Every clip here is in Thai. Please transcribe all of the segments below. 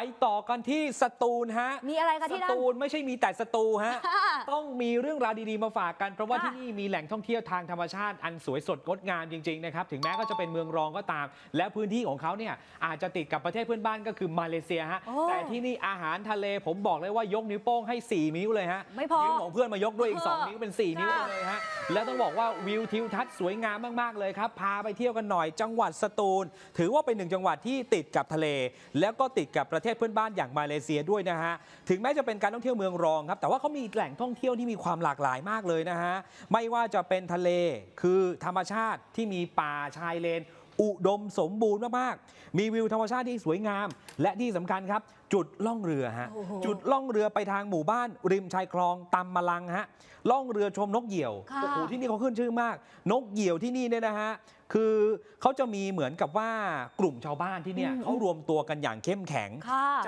ไปต่อกันที่สตูลฮะ มีอะไรคะที่สนั่นตูลไม่ใช่มีแต่สตูฮะ ต้องมีเรื่องราวดีๆมาฝากกันเพราะว่าที่นี่มีแหล่งท่องเที่ยวทางธรรมชาติอันสวยสดงดงามจริงๆนะครับถึงแม้ก็จะเป็นเมืองรองก็ตาม และพื้นที่ของเขาเนี่ยอาจจะติดกับประเทศเพื่อนบ้านก็คือมาเลเซียฮะแต่ที่นี่อาหารทะเลผมบอกเลยว่ายกนิ้วโป้งให้4นิ้วเลยฮะนิ้วของเพื่อนมายกด้วยอีก2นิ้วเป็น 4 นิ้วเลยฮะแล้วต้องบอกว่าวิวทิวทัศน์สวยงามมากๆเลยครับพาไปเที่ยวกันหน่อยจังหวัดสตูล ถือว่าเป็นหนึ่งจังหวัดที่ติดกับทะเล แล้วก็ติดกับประเททศเพื่อนบ้านอย่างมาเลเซียด้วยนะฮะถึงแม้จะเป็นการท่องเที่ยวเมืองรองครับแต่ว่าเขามีแหล่งท่องเที่ยวที่มีความหลากหลายมากเลยนะฮะไม่ว่าจะเป็นทะเลคือธรรมชาติที่มีป่าชายเลนอุดมสมบูรณ์มากๆ มีวิวธรรมชาติที่สวยงามและที่สำคัญครับ จุดล่องเรือฮะจุดล่องเรือไปทางหมู่บ้าน ริมชายคลองตำมะลังฮะล่องเรือชมนกเหยี่ยวโอ้โหที่นี่เขาขึ้นชื่อมาก นกเหยี่ยวที่นี่เนี่ยนะฮะคือเขาจะมีเหมือนกับว่ากลุ่มชาวบ้านที่เนี่ยเขารวมตัวกันอย่างเข้มแข็ง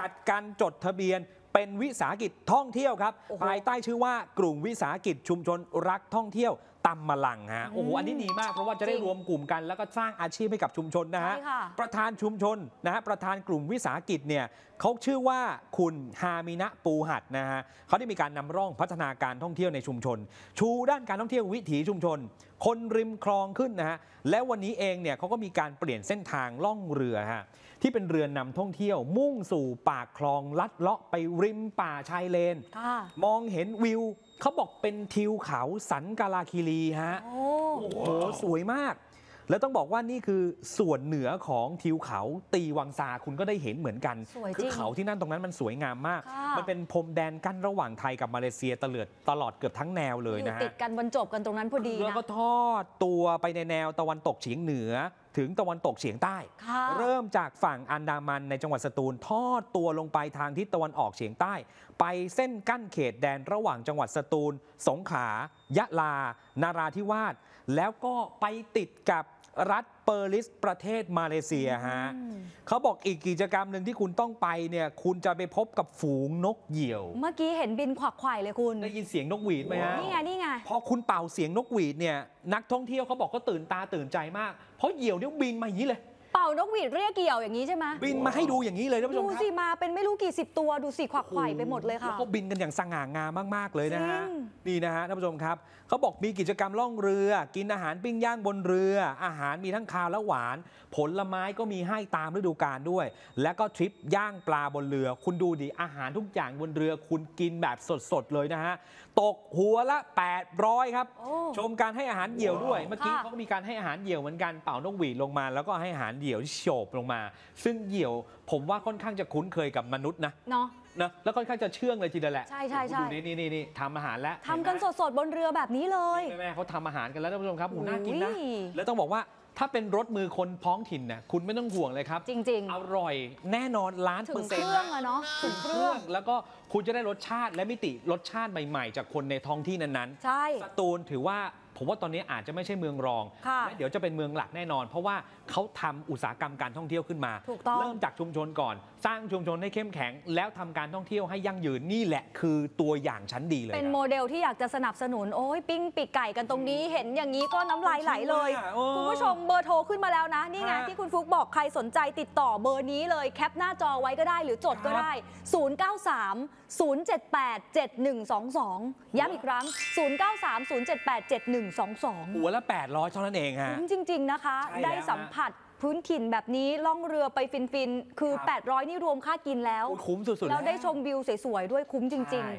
จัดการจดทะเบียนเป็นวิสาหกิจท่องเที่ยวครับภายใต้ชื่อว่ากลุ่มวิสาหกิจชุมชนรักท่องเที่ยวตำมะลังฮะโอ้โหอันนี้ดีมากเพราะว่าจะได้รวมกลุ่มกันแล้วก็สร้างอาชีพให้กับชุมชนนะฮะประธานชุมชนนะฮะประธานกลุ่มวิสาหกิจเนี่ยเขาชื่อว่าคุณฮามินะปูหัดนะฮะเขาได้มีการนำร่องพัฒนาการท่องเที่ยวในชุมชน ชูด้านการท่องเที่ยววิถีชุมชนคนริมคลองขึ้นนะฮะและวันนี้เองเนี่ยเขาก็มีการเปลี่ยนเส้นทางล่องเรือฮะที่เป็นเรือนำท่องเที่ยวมุ่งสู่ปากคลองลัดเลาะไปริมป่าชายเลน มองเห็นวิวเขาบอกเป็นทิวเขาสันกาลาคีรีฮะโอ้โห สวยมากแล้วต้องบอกว่านี่คือส่วนเหนือของทิวเขาตีวังซาคุณก็ได้เห็นเหมือนกัน คือเขาที่นั่นตรงนั้นมันสวยงามมากมันเป็นพรมแดนกั้นระหว่างไทยกับมาเลเซียตลอด ตลอดเกือบทั้งแนวเลยนะฮะติดกันบนจบกันตรงนั้นพอดีแล้วก็ทอดตัวไปในแนวตะวันตกเฉียงเหนือถึงตะวันตกเฉียงใต้ เริ่มจากฝั่งอันดามันในจังหวัดสตูลทอดตัวลงไปทางทิศตะวันออกเฉียงใต้ ไปเส้นกั้นเขตแดนระหว่างจังหวัดสตูล สงขลายะลานาราธิวาสแล้วก็ไปติดกับรัฐเปอร์ลิสประเทศมาเลเซียฮะเขาบอกอีกกิจกรรมหนึ่งที่คุณต้องไปเนี่ยคุณจะไปพบกับฝูงนกเหยี่ยว เมื่อกี้เห็นบินขวักไข่เลยคุณได้ยินเสียงนกหวีดไหมฮะนี่ไงนี่ไงพอคุณเป่าเสียงนกหวีดเนี่ยนักท่องเที่ยวเขาบอกก็ตื่นตาตื่นใจมากเพราะเหยี่ยวเนี่ยบินมาอย่างนี้เลยเป่านกหวีดเรียกเกี่ยวอย่างนี้ใช่ไหมบินมาให้ดูอย่างนี้เลยท่านผู้ชมครับดูสิมาเป็นไม่รู้กี่สิบตัวดูสิขวักไข่ไปหมดเลยค่ะแล้วก็บินกันอย่างสง่างามมากๆเลยนะฮะจริงนี่นะฮะท่านผู้ชมครับเขาบอกมีกิจกรรมล่องเรือกินอาหารปิ้งย่างบนเรือ อาหารมีทั้งคาวและหวาน ผลไม้ก็มีให้ตามฤดูกาลด้วย แล้วก็ทริปย่างปลาบนเรือคุณดูดิอาหารทุกอย่างบนเรือคุณกินแบบสดๆเลยนะฮะตกหัวละ800ครับ ชมการให้อาหารเหยี่ยวด้วย เมื่อกี้เขาก็มีการให้อาหารเหยี่ยวเหมือนกันเป่านกหวีดลงมา แล้วก็ให้อาหารเหี่ยวที่โฉบลงมา ซึ่งเหี่ยวผมว่าค่อนข้างจะคุ้นเคยกับมนุษย์นะเนาะนะแล้วค่อนข้างจะเชื่องเลยทีเดแหละใช่ใช่ใช่ดูนี่นี่นี่ทำอาหารแล้วทำกันสดๆบนเรือแบบนี้เลยแม่แม่เขาทำอาหารกันแล้วท่านผู้ชมครับหูหน่ากินนะแล้วต้องบอกว่าถ้าเป็นรถมือคนพ้องถิ่นนะคุณไม่ต้องห่วงเลยครับจริงอร่อยแน่นอนล้านถึเปองร์เซ็นต์รื่องอะเนาะถึงเครื่องแล้วก็คุณจะได้รสชาติและมิติรสชาติใหม่ ๆ จากคนในท้องที่นั้นๆใช่สตูนถือว่าผมว่าตอนนี้อาจจะไม่ใช่เมืองรองและเดี๋ยวจะเป็นเมืองหลักแน่นอน เพราะว่าเขาทำอุตสาหกรรมการท่องเที่ยวขึ้นมาเริ่มจากชุมชนก่อน สร้างชุมชนให้เข้มแข็ง แล้วทำการท่องเที่ยวให้ยั่งยืนนี่แหละคือตัวอย่างชั้นดีเลย เป็นโมเดลที่อยากจะสนับสนุนโอ้ยปิ้งปีกไก่กันตรงนี้ เห็นอย่างนี้ก็น้ำลายไหลเลยคุณผู้ชมเบอร์โทรขึ้นมาแล้วนะนี่ไงที่คุณฟุกบอกใครสนใจติดต่อเบอร์นี้เลยแคปหน้าจอไว้ก็ได้หรือจดก็ได้ 093 078 7122 ย้ำอีกครั้ง 093 078 71 122หัวละ800เท่านั้นเองฮะคุ้มจริงๆนะคะได้สัมผัสพื้นถิ่นแบบนี้ล่องเรือไปฟินๆคือ800นี่รวมค่ากินแล้วคุ้มสุดๆแล้วได้ชมวิวสวยๆด้วยคุ้มจริง ๆ